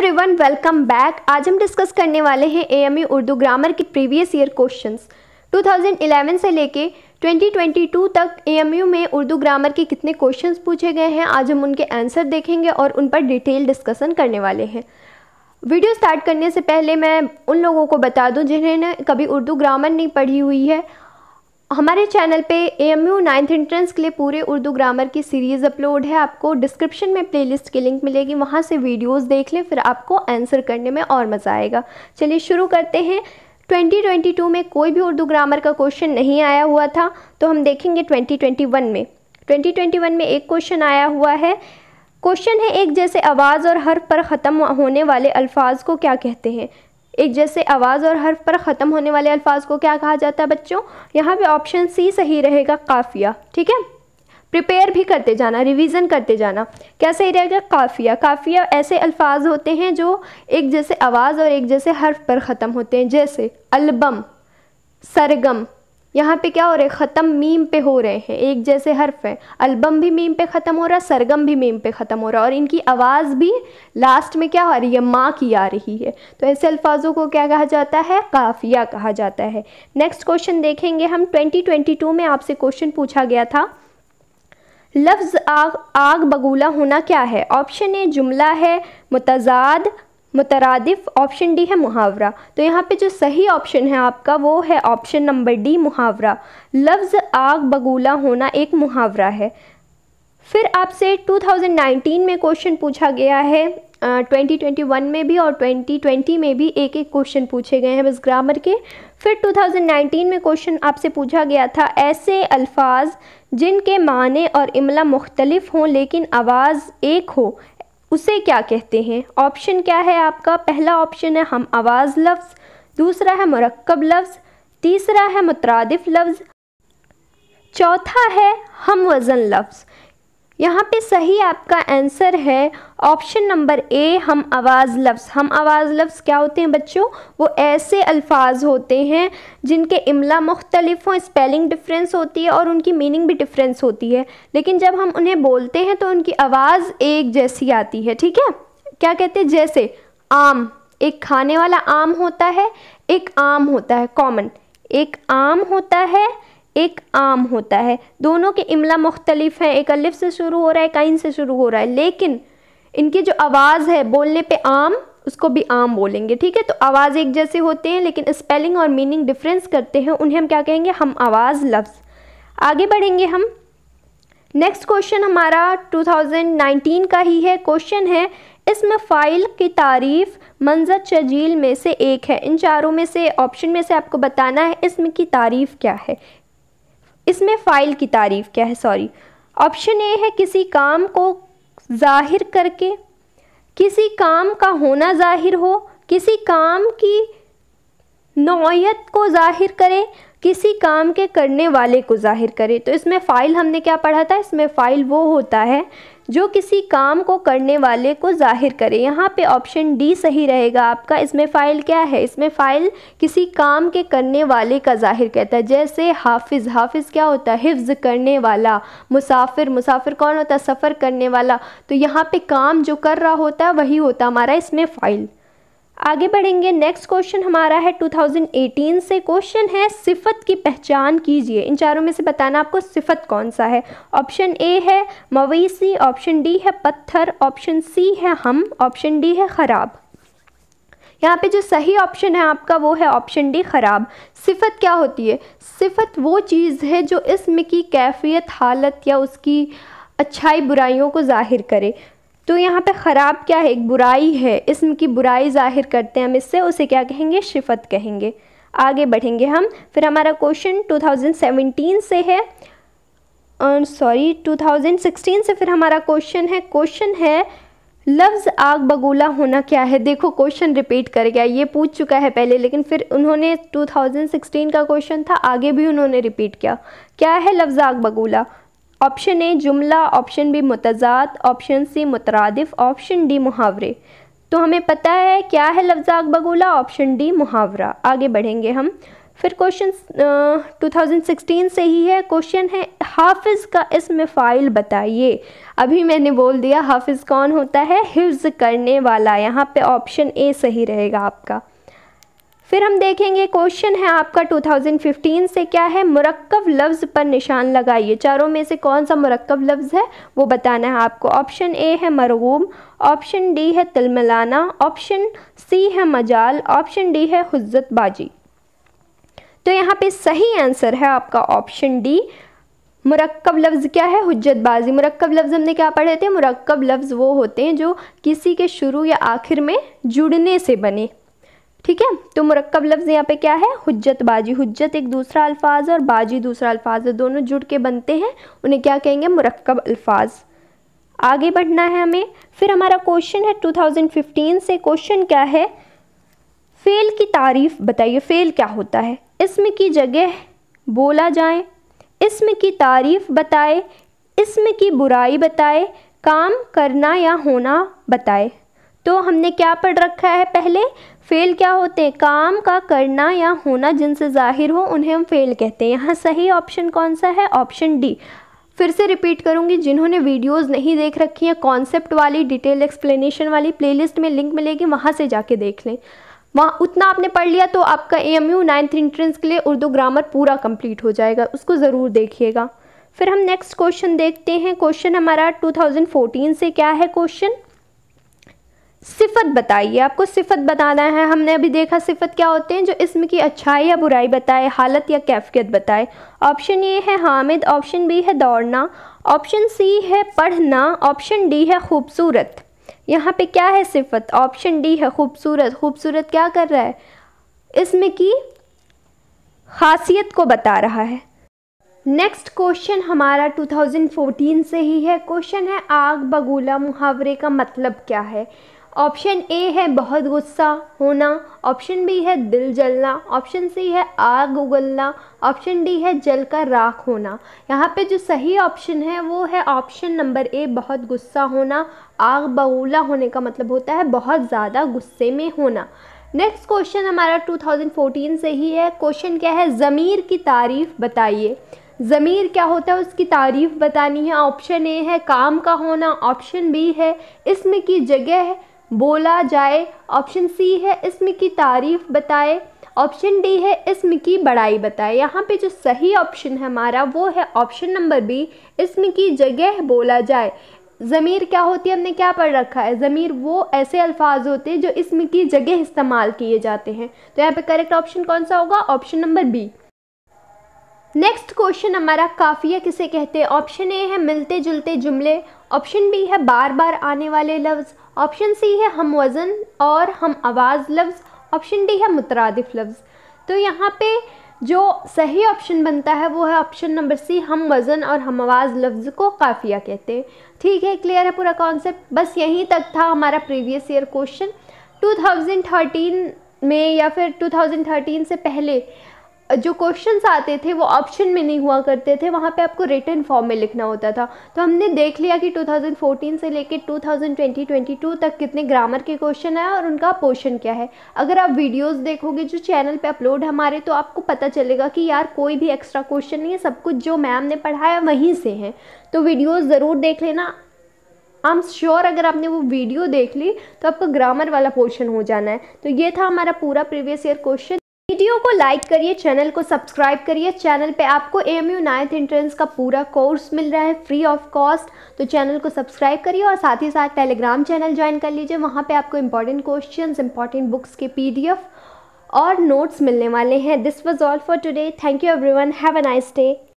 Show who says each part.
Speaker 1: everyone welcome back आज हम discuss करने वाले हैं एएमयू e उर्दू ग्रामर के प्रीवियस ईयर क्वेश्चंस 2011 से लेके 2022 तक एएमयू e में उर्दू ग्रामर के कितने क्वेश्चंस पूछे गए हैं आज हम उनके आंसर देखेंगे और उन पर डिटेल डिस्कशन करने वाले हैं वीडियो स्टार्ट करने से पहले मैं उन लोगों को बता दूँ जिन्होंने कभी उर्दू ग्रामर नहीं पढ़ी हुई है हमारे चैनल पे A M U ninth entrance के लिए पूरे उर्दू ग्रामर की सीरीज़ अपलोड है आपको डिस्क्रिप्शन में प्लेलिस्ट की लिंक मिलेगी वहाँ से वीडियोस देख लें फिर आपको आंसर करने में और मज़ा आएगा चलिए शुरू करते हैं 2022 में कोई भी उर्दू ग्रामर का क्वेश्चन नहीं आया हुआ था तो हम देखेंगे 2021 में 2021 में एक क्वेश्चन आया हुआ है क्वेश्चन है एक जैसे आवाज़ और हर पर ख़त्म होने वाले अल्फाज को क्या कहते हैं एक जैसे आवाज़ और हर्फ पर ख़त्म होने वाले अल्फाज को क्या कहा जाता है बच्चों यहाँ पे ऑप्शन सी सही रहेगा काफ़िया ठीक है प्रिपेयर भी करते जाना रिवीजन करते जाना क्या सही रहेगा काफ़िया काफ़िया ऐसे अल्फाज होते हैं जो एक जैसे आवाज़ और एक जैसे हर्फ पर ख़त्म होते हैं जैसे अलबम सरगम यहाँ पे क्या हो रहा है ख़त्म मीम पे हो रहे हैं एक जैसे हर्फ है अलबम भी मीम पे ख़त्म हो रहा है सरगम भी मीम पे ख़त्म हो रहा है और इनकी आवाज़ भी लास्ट में क्या हो रही है माँ की आ रही है तो ऐसे अल्फाजों को क्या कहा जाता है काफिया कहा जाता है नेक्स्ट क्वेश्चन देखेंगे हम 2022 में आपसे क्वेश्चन पूछा गया था लफ्ज़ आग आग बगूला होना क्या है ऑप्शन ए जुमला है मुतजाद मुतरदफ ऑप्शन डी है मुहावरा तो यहाँ पे जो सही ऑप्शन है आपका वो है ऑप्शन नंबर डी मुहावरा लफ्ज़ आग बगूला होना एक मुहावरा है फिर आपसे 2019 में क्वेश्चन पूछा गया है आ, 2021 में भी और 2020 में भी एक एक क्वेश्चन पूछे गए हैं बस ग्रामर के फिर 2019 में क्वेश्चन आपसे पूछा गया था ऐसे अल्फाज जिनके माने और इमला मुख्तलिफ हों लेकिन आवाज़ एक हो उसे क्या कहते हैं ऑप्शन क्या है आपका पहला ऑप्शन है हम आवाज़ लफ्ज़ दूसरा है मरक्ब लफ्ज़ तीसरा है मुतरदफ़ लफ्ज़ चौथा है हम वज़न लफ्ज़ यहाँ पे सही आपका आंसर है ऑप्शन नंबर ए हम आवाज़ लफ्ज़ हम आवाज़ लफ्ज़ क्या होते हैं बच्चों वो ऐसे अल्फाज होते हैं जिनके इमला मुख्तलिफ हों स्पेलिंग डिफरेंस होती है और उनकी मीनिंग भी डिफरेंस होती है लेकिन जब हम उन्हें बोलते हैं तो उनकी आवाज़ एक जैसी आती है ठीक है क्या कहते हैं जैसे आम एक खाने वाला आम होता है एक आम होता है कॉमन एक आम होता है एक आम होता है दोनों के इमला मुख्तलिफ हैं एक अलिफ से शुरू हो रहा है एक आइन से शुरू हो रहा है लेकिन इनकी जो आवाज़ है बोलने पे आम उसको भी आम बोलेंगे ठीक है तो आवाज़ एक जैसे होते हैं लेकिन स्पेलिंग और मीनिंग डिफरेंस करते हैं उन्हें हम क्या कहेंगे हम आवाज़ लफ्ज़ आगे बढ़ेंगे हम नेक्स्ट क्वेश्चन हमारा 2019 का ही है क्वेश्चन है इसमें फ़ाइल की तारीफ मंजर शजील में से एक है इन चारों में से ऑप्शन में से आपको बताना है इसम की तारीफ क्या है इसमें फ़ाइल की तारीफ़ क्या है सॉरी ऑप्शन ए है किसी काम को जाहिर करके किसी काम का होना जाहिर हो किसी काम की नौयत को जाहिर करें किसी काम के करने वाले को जाहिर करे तो इसमें फ़ाइल हमने क्या पढ़ा था इसमें फ़ाइल वो होता है जो किसी काम को करने वाले को जाहिर करे यहाँ पे ऑप्शन डी सही रहेगा आपका इसमें फ़ाइल क्या है इसमें फ़ाइल किसी काम के करने वाले का जाहिर कहता है जैसे हाफिज़ हाफिज़ क्या होता है हिफ्ज़ करने वाला मुसाफिर मुसाफिर कौन होता है सफ़र करने वाला तो यहाँ पे काम जो कर रहा होता है वही होता हमारा इसमें फ़ाइल आगे बढ़ेंगे नेक्स्ट क्वेश्चन हमारा है 2018 से क्वेश्चन है सिफत की पहचान कीजिए इन चारों में से बताना आपको सिफत कौन सा है ऑप्शन ए है मवेशी ऑप्शन डी है पत्थर ऑप्शन सी है हम ऑप्शन डी है ख़राब यहाँ पे जो सही ऑप्शन है आपका वो है ऑप्शन डी ख़राब सिफत क्या होती है सिफत वो चीज़ है जो इसम की कैफियत हालत या उसकी अच्छाई बुराइयों को जाहिर करे तो यहाँ पे ख़राब क्या है एक बुराई है इसम की बुराई ज़ाहिर करते हैं हम इससे उसे क्या कहेंगे शिफत कहेंगे आगे बढ़ेंगे हम फिर हमारा क्वेश्चन 2017 से है सॉरी 2016 से फिर हमारा क्वेश्चन है क्वेश्चन है लफ्ज़ आग बगोला होना क्या है देखो क्वेश्चन रिपीट कर गया ये पूछ चुका है पहले लेकिन फिर उन्होंने 2016 का क्वेश्चन था आगे भी उन्होंने रिपीट किया क्या है लफ्ज़ आग बगोला ऑप्शन ए जुमला ऑप्शन बी मुतजाद ऑप्शन सी मुतरदफ़ ऑप्शन डी मुहावरे तो हमें पता है क्या है लफ्ज़ाक बगूला ऑप्शन डी मुहावरा आगे बढ़ेंगे हम फिर क्वेश्चन थाउजेंड 2016 से ही है क्वेश्चन है हाफिज़ का इसम फ़ाइल बताइए अभी मैंने बोल दिया हाफिज़ कौन होता है हिफ्ज़ करने वाला यहाँ पे ऑप्शन ए सही रहेगा आपका फिर हम देखेंगे क्वेश्चन है आपका 2015 से क्या है मुरक्कब लफ्ज़ पर निशान लगाइए चारों में से कौन सा मुरक्कब लफ्ज़ है वो बताना है आपको ऑप्शन ए है मरगूम ऑप्शन डी है तिलमिलाना ऑप्शन सी है मजाल ऑप्शन डी है बाजी तो यहाँ पे सही आंसर है आपका ऑप्शन डी मुरक्कब लफ्ज़ क्या है हजतबाजी मुरक्कब लफ्ज़ हमने क्या पढ़े थे मुरक्कब लफ्ज़ वो होते हैं जो किसी के शुरू या आखिर में जुड़ने से बने ठीक है तो मुरक्कब लफ्ज़ यहाँ पे क्या है हजत बाजी हजत एक दूसरा अल्फाज और बाजी दूसरा अल्फाज है दोनों जुड़ के बनते हैं उन्हें क्या कहेंगे मुरक्कब अल्फाज आगे बढ़ना है हमें फिर हमारा क्वेश्चन है 2015 से क्वेश्चन क्या है फ़ेल की तारीफ बताइए फ़ेल क्या होता है इसम की जगह बोला जाए इसम की तारीफ बताए इसम की बुराई बताए काम करना या होना बताए तो हमने क्या पढ़ रखा है पहले फेल क्या होते हैं काम का करना या होना जिनसे जाहिर हो उन्हें हम फेल कहते हैं यहाँ सही ऑप्शन कौन सा है ऑप्शन डी फिर से रिपीट करूँगी जिन्होंने वीडियोस नहीं देख रखी हैं कॉन्सेप्ट वाली डिटेल एक्सप्लेनेशन वाली प्लेलिस्ट में लिंक मिलेगी वहाँ से जाके देख लें वहाँ उतना आपने पढ़ लिया तो आपका A M U ninth entrance के लिए उर्दू ग्रामर पूरा कम्प्लीट हो जाएगा उसको ज़रूर देखिएगा फिर हम नेक्स्ट क्वेश्चन देखते हैं क्वेश्चन हमारा 2014 से क्या है क्वेश्चन सिफत बताइए आपको सिफत बताना है हमने अभी देखा सिफत क्या होते हैं जो इसम की अच्छाई या बुराई बताए हालत या कैफियत बताए ऑप्शन ए है हामिद ऑप्शन बी है दौड़ना ऑप्शन सी है पढ़ना ऑप्शन डी है खूबसूरत यहाँ पे क्या है सिफत ऑप्शन डी है खूबसूरत खूबसूरत क्या कर रहा है इसम की खासियत को बता रहा है नेक्स्ट क्वेश्चन हमारा 2014 से ही है क्वेश्चन है आग बगूला मुहावरे का मतलब क्या है ऑप्शन ए है बहुत गुस्सा होना ऑप्शन बी है दिल जलना ऑप्शन सी है आग उगलना ऑप्शन डी है जल का राख होना यहाँ पे जो सही ऑप्शन है वो है ऑप्शन नंबर ए बहुत गुस्सा होना आग बगूला होने का मतलब होता है बहुत ज़्यादा गुस्से में होना नेक्स्ट क्वेश्चन हमारा 2014 से ही है क्वेश्चन क्या है ज़मीर की तारीफ़ बताइए ज़मीर क्या होता है उसकी तारीफ़ बतानी है ऑप्शन ए है काम का होना ऑप्शन बी है इसमें की जगह बोला जाए ऑप्शन सी है इसम की तारीफ़ बताए ऑप्शन डी है इसम की बड़ाई बताए यहाँ पे जो सही ऑप्शन है हमारा वो है ऑप्शन नंबर बी इसम की जगह बोला जाए ज़मीर क्या होती है हमने क्या पढ़ रखा है ज़मीर वो ऐसे अल्फाज होते हैं जो इसम की जगह इस्तेमाल किए जाते हैं तो यहाँ पे करेक्ट ऑप्शन कौन सा होगा option number B next question हमारा काफ़िया किसे कहते हैं ऑप्शन ए है मिलते जुलते जुमले ऑप्शन बी है बार बार आने वाले लफ्ज़ ऑप्शन सी है हम वज़न और हम आवाज़ लफ्ज़ ऑप्शन डी है मुतरदफ़ लफ्ज़ तो यहाँ पे जो सही ऑप्शन बनता है वो है ऑप्शन नंबर सी हम वज़न और हम आवाज़ लफ्ज़ को काफ़िया कहते हैं ठीक है क्लियर है पूरा कॉन्सेप्ट बस यहीं तक था हमारा प्रीवियस ईयर क्वेश्चन 2013 में या फिर 2013 से पहले जो क्वेश्चंस आते थे वो ऑप्शन में नहीं हुआ करते थे वहाँ पे आपको रिटर्न फॉर्म में लिखना होता था तो हमने देख लिया कि 2014 से लेकर 2020-22 तक कितने ग्रामर के क्वेश्चन आए और उनका पोर्शन क्या है अगर आप वीडियोस देखोगे जो चैनल पे अपलोड हमारे तो आपको पता चलेगा कि यार कोई भी एक्स्ट्रा क्वेश्चन नहीं है सब कुछ जो मैम ने पढ़ाया वहीं से हैं तो वीडियोज़ ज़रूर देख लेना आई एम श्योर अगर आपने वो वीडियो देख ली तो आपका ग्रामर वाला पोर्शन हो जाना है तो ये था हमारा पूरा प्रीवियस ईयर क्वेश्चन वीडियो को लाइक करिए चैनल को सब्सक्राइब करिए चैनल पे आपको A M U ninth entrance का पूरा कोर्स मिल रहा है फ्री ऑफ कॉस्ट तो चैनल को सब्सक्राइब करिए और साथ ही साथ टेलीग्राम चैनल ज्वाइन कर लीजिए वहाँ पे आपको इंपॉर्टेंट क्वेश्चन इंपॉर्टेंट बुक्स के पीडीएफ और नोट्स मिलने वाले हैं this was all for today thank you one have a nice day